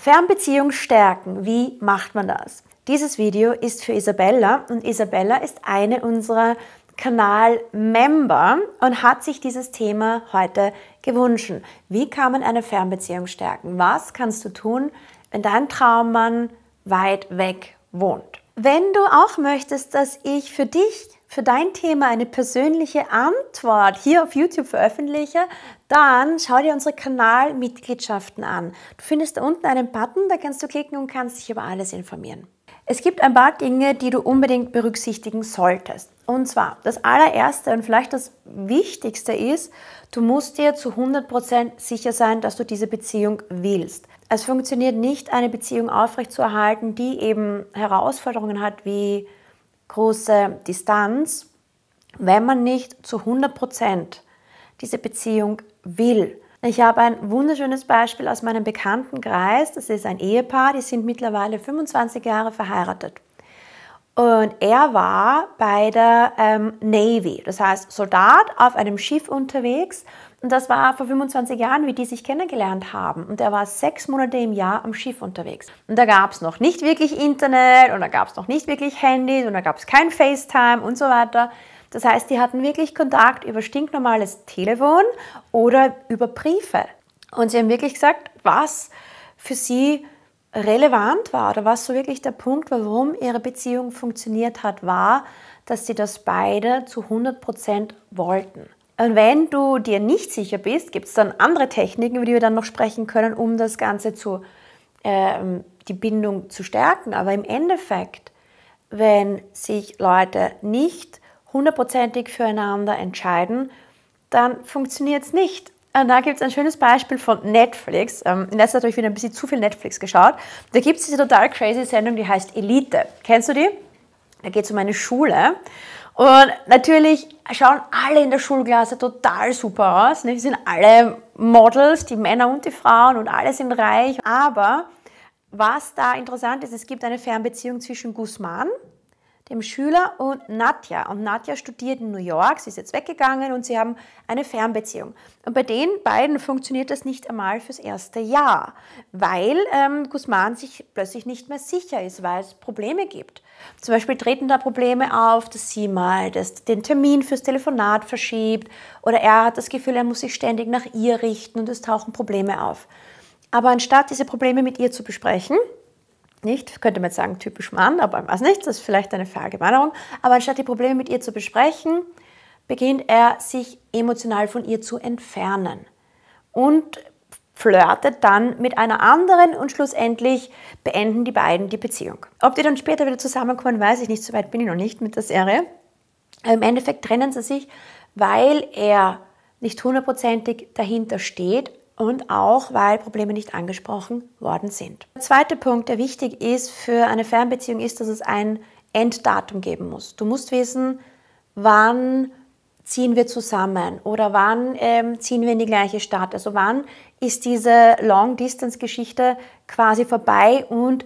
Fernbeziehung stärken. Wie macht man das? Dieses Video ist für Isabella und Isabella ist eine unserer Kanal-Member und hat sich dieses Thema heute gewünscht. Wie kann man eine Fernbeziehung stärken? Was kannst du tun, wenn dein Traummann weit weg wohnt? Wenn du auch möchtest, dass ich für dich, für dein Thema eine persönliche Antwort hier auf YouTube veröffentliche, dann schau dir unsere Kanalmitgliedschaften an. Du findest da unten einen Button, da kannst du klicken und kannst dich über alles informieren. Es gibt ein paar Dinge, die du unbedingt berücksichtigen solltest. Und zwar, das allererste und vielleicht das Wichtigste ist, du musst dir zu 100% sicher sein, dass du diese Beziehung willst. Es funktioniert nicht, eine Beziehung aufrechtzuerhalten, die eben Herausforderungen hat wie große Distanz, wenn man nicht zu 100% diese Beziehung will. Ich habe ein wunderschönes Beispiel aus meinem Bekanntenkreis. Das ist ein Ehepaar, die sind mittlerweile 25 Jahre verheiratet. Und er war bei der ähm, Navy, das heißt Soldat auf einem Schiff unterwegs. Und das war vor 25 Jahren, wie die sich kennengelernt haben. Und er war sechs Monate im Jahr am Schiff unterwegs. Und da gab es noch nicht wirklich Internet und da gab es noch nicht wirklich Handys und da gab es kein FaceTime und so weiter. Das heißt, die hatten wirklich Kontakt über stinknormales Telefon oder über Briefe. Und sie haben wirklich gesagt, was für sie relevant war oder was so wirklich der Punkt war, warum ihre Beziehung funktioniert hat, war, dass sie das beide zu 100% wollten. Und wenn du dir nicht sicher bist, gibt es dann andere Techniken, über die wir dann noch sprechen können, um das Ganze zu, ähm, die Bindung zu stärken. Aber im Endeffekt, wenn sich Leute nicht hundertprozentig füreinander entscheiden, dann funktioniert es nicht. Und da gibt es ein schönes Beispiel von Netflix. Ähm, in letzter Zeit habe ich wieder ein bisschen zu viel Netflix geschaut. Da gibt es diese total crazy Sendung, die heißt Elite. Kennst du die? Da geht es um eine Schule. Und natürlich schauen alle in der Schulklasse total super aus. Ne? Die sind alle Models, die Männer und die Frauen und alle sind reich. Aber was da interessant ist, es gibt eine Fernbeziehung zwischen Guzman, dem Schüler und Nadja. Und Nadja studiert in New York, sie ist jetzt weggegangen und sie haben eine Fernbeziehung. Und bei den beiden funktioniert das nicht einmal fürs erste Jahr, weil ähm, Guzman sich plötzlich nicht mehr sicher ist, weil es Probleme gibt. Zum Beispiel treten da Probleme auf, dass sie mal das, den Termin fürs Telefonat verschiebt oder er hat das Gefühl, er muss sich ständig nach ihr richten und es tauchen Probleme auf. Aber anstatt diese Probleme mit ihr zu besprechen, nicht, könnte man jetzt sagen, typisch Mann, aber was nicht, das ist vielleicht eine Verallgemeinerung. Aber anstatt die Probleme mit ihr zu besprechen, beginnt er sich emotional von ihr zu entfernen und flirtet dann mit einer anderen und schlussendlich beenden die beiden die Beziehung. Ob die dann später wieder zusammenkommen, weiß ich nicht, so weit bin ich noch nicht mit der Serie. Im Endeffekt trennen sie sich, weil er nicht hundertprozentig dahinter steht, und auch weil Probleme nicht angesprochen worden sind. Der zweite Punkt, der wichtig ist für eine Fernbeziehung, ist, dass es ein Enddatum geben muss. Du musst wissen, wann ziehen wir zusammen oder wann ähm, ziehen wir in die gleiche Stadt. Also wann ist diese Long-Distance-Geschichte quasi vorbei und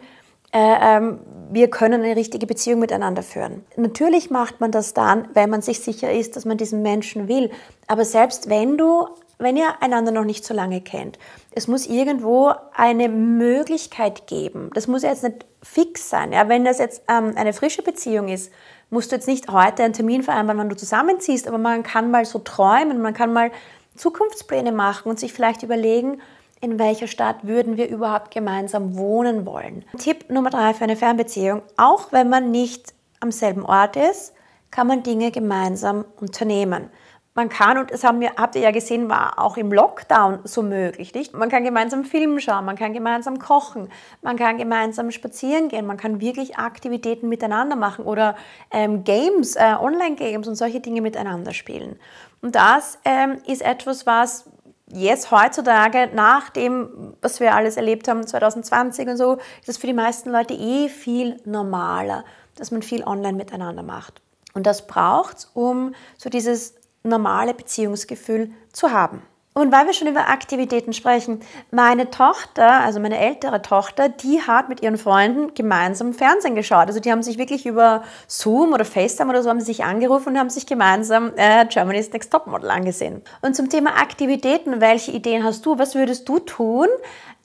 äh, ähm, wir können eine richtige Beziehung miteinander führen. Natürlich macht man das dann, wenn man sich sicher ist, dass man diesen Menschen will. Aber selbst wenn du wenn ihr einander noch nicht so lange kennt, es muss irgendwo eine Möglichkeit geben. Das muss ja jetzt nicht fix sein. Ja? Wenn das jetzt ähm, eine frische Beziehung ist, musst du jetzt nicht heute einen Termin vereinbaren, wann du zusammenziehst, aber man kann mal so träumen, man kann mal Zukunftspläne machen und sich vielleicht überlegen, in welcher Stadt würden wir überhaupt gemeinsam wohnen wollen. Tipp Nummer drei für eine Fernbeziehung. Auch wenn man nicht am selben Ort ist, kann man Dinge gemeinsam unternehmen. Man kann, und das haben wir, habt ihr ja gesehen, war auch im Lockdown so möglich, nicht? Man kann gemeinsam Film schauen, man kann gemeinsam kochen, man kann gemeinsam spazieren gehen, man kann wirklich Aktivitäten miteinander machen oder ähm, Games, äh, Online-Games und solche Dinge miteinander spielen. Und das ähm, ist etwas, was jetzt heutzutage, nach dem, was wir alles erlebt haben, 2020 und so, ist es für die meisten Leute eh viel normaler, dass man viel online miteinander macht. Und das braucht es, um so dieses normale Beziehungsgefühl zu haben. Und weil wir schon über Aktivitäten sprechen, meine Tochter, also meine ältere Tochter, die hat mit ihren Freunden gemeinsam Fernsehen geschaut. Also die haben sich wirklich über Zoom oder FaceTime oder so haben sich angerufen und haben sich gemeinsam äh, Germany's Next Topmodel angesehen. Und zum Thema Aktivitäten, welche Ideen hast du? Was würdest du tun,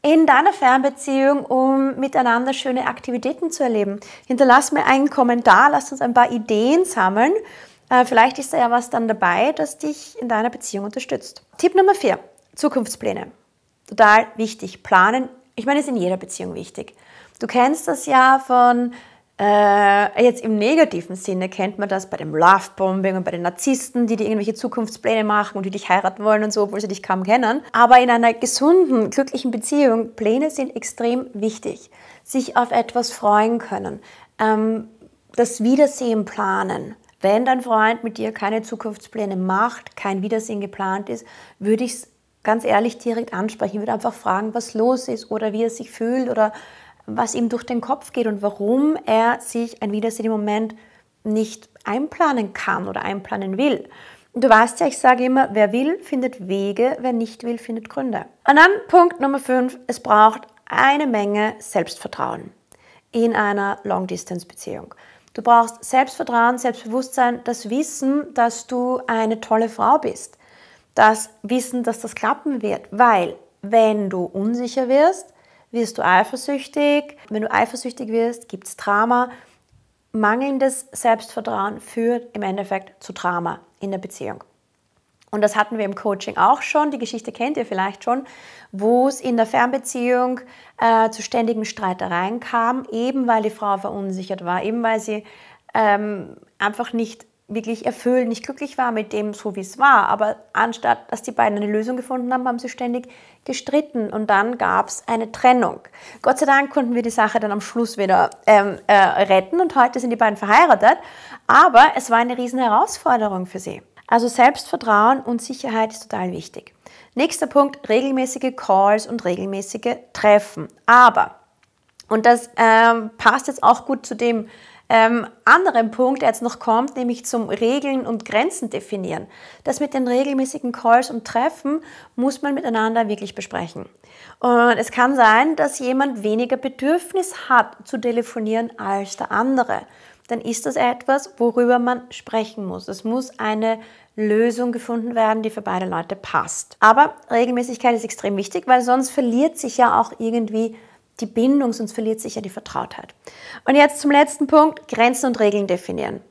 in deiner Fernbeziehung, um miteinander schöne Aktivitäten zu erleben. Hinterlass mir einen Kommentar, lass uns ein paar Ideen sammeln äh, vielleicht ist da ja was dann dabei, das dich in deiner Beziehung unterstützt. Tipp Nummer 4, Zukunftspläne. Total wichtig. Planen, ich meine, ist in jeder Beziehung wichtig. Du kennst das ja von äh, jetzt im negativen Sinne kennt man das bei dem Lovebombing und bei den Narzissten, die dir irgendwelche Zukunftspläne machen und die dich heiraten wollen und so, obwohl sie dich kaum kennen. Aber in einer gesunden, glücklichen Beziehung, Pläne sind extrem wichtig. Sich auf etwas freuen können, ähm, das Wiedersehen planen, wenn dein Freund mit dir keine Zukunftspläne macht, kein Wiedersehen geplant ist, würde ich es ganz ehrlich direkt ansprechen. Ich würde einfach fragen, was los ist oder wie er sich fühlt oder was ihm durch den Kopf geht und warum er sich ein Wiedersehen im Moment nicht einplanen kann oder einplanen will. du weißt ja, ich sage immer, wer will, findet Wege, wer nicht will, findet Gründe. Und dann Punkt Nummer 5, es braucht eine Menge Selbstvertrauen in einer Long-Distance-Beziehung. Du brauchst Selbstvertrauen, Selbstbewusstsein, das Wissen, dass du eine tolle Frau bist. Das Wissen, dass das klappen wird, weil wenn du unsicher wirst, wirst du eifersüchtig. Wenn du eifersüchtig wirst, gibt es Drama. Mangelndes Selbstvertrauen führt im Endeffekt zu Drama in der Beziehung. Und das hatten wir im Coaching auch schon, die Geschichte kennt ihr vielleicht schon, wo es in der Fernbeziehung äh, zu ständigen Streitereien kam, eben weil die Frau verunsichert war, eben weil sie ähm, einfach nicht wirklich erfüllt, nicht glücklich war mit dem, so wie es war. Aber anstatt, dass die beiden eine Lösung gefunden haben, haben sie ständig gestritten und dann gab es eine Trennung. Gott sei Dank konnten wir die Sache dann am Schluss wieder ähm, äh, retten und heute sind die beiden verheiratet. Aber es war eine riesen Herausforderung für sie. Also Selbstvertrauen und Sicherheit ist total wichtig. Nächster Punkt, regelmäßige Calls und regelmäßige Treffen. Aber, und das ähm, passt jetzt auch gut zu dem ähm, anderen Punkt, der jetzt noch kommt, nämlich zum Regeln und Grenzen definieren. Das mit den regelmäßigen Calls und Treffen muss man miteinander wirklich besprechen. Und es kann sein, dass jemand weniger Bedürfnis hat zu telefonieren als der andere dann ist das etwas, worüber man sprechen muss. Es muss eine Lösung gefunden werden, die für beide Leute passt. Aber Regelmäßigkeit ist extrem wichtig, weil sonst verliert sich ja auch irgendwie die Bindung, sonst verliert sich ja die Vertrautheit. Und jetzt zum letzten Punkt, Grenzen und Regeln definieren.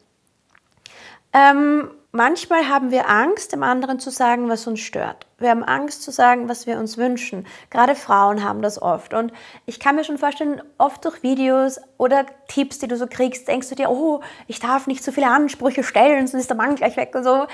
Ähm, Manchmal haben wir Angst, dem anderen zu sagen, was uns stört. Wir haben Angst zu sagen, was wir uns wünschen. Gerade Frauen haben das oft. Und ich kann mir schon vorstellen, oft durch Videos oder Tipps, die du so kriegst, denkst du dir, oh, ich darf nicht so viele Ansprüche stellen, sonst ist der Mann gleich weg und so.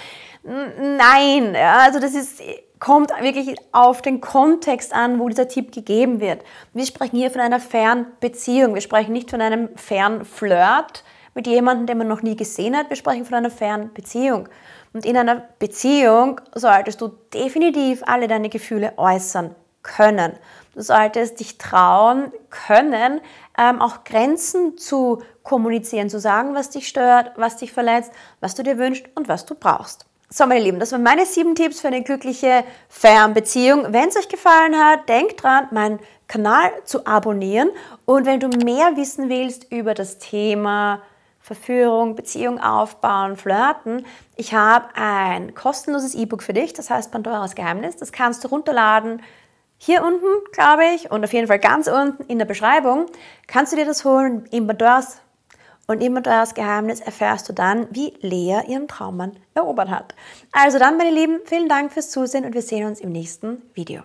Nein, also das ist, kommt wirklich auf den Kontext an, wo dieser Tipp gegeben wird. Wir sprechen hier von einer Fernbeziehung. Wir sprechen nicht von einem Fernflirt mit jemandem, den man noch nie gesehen hat. Wir sprechen von einer fernen Beziehung. Und in einer Beziehung solltest du definitiv alle deine Gefühle äußern können. Du solltest dich trauen können, ähm, auch Grenzen zu kommunizieren, zu sagen, was dich stört, was dich verletzt, was du dir wünschst und was du brauchst. So, meine Lieben, das waren meine sieben Tipps für eine glückliche Fernbeziehung. Wenn es euch gefallen hat, denkt dran, meinen Kanal zu abonnieren. Und wenn du mehr wissen willst über das Thema Verführung, Beziehung aufbauen, Flirten. Ich habe ein kostenloses E-Book für dich, das heißt Pandoras Geheimnis. Das kannst du runterladen. Hier unten, glaube ich, und auf jeden Fall ganz unten in der Beschreibung kannst du dir das holen in Pandoras. Und in Pandoras Geheimnis erfährst du dann, wie Lea ihren Traummann erobert hat. Also dann, meine Lieben, vielen Dank fürs Zusehen und wir sehen uns im nächsten Video.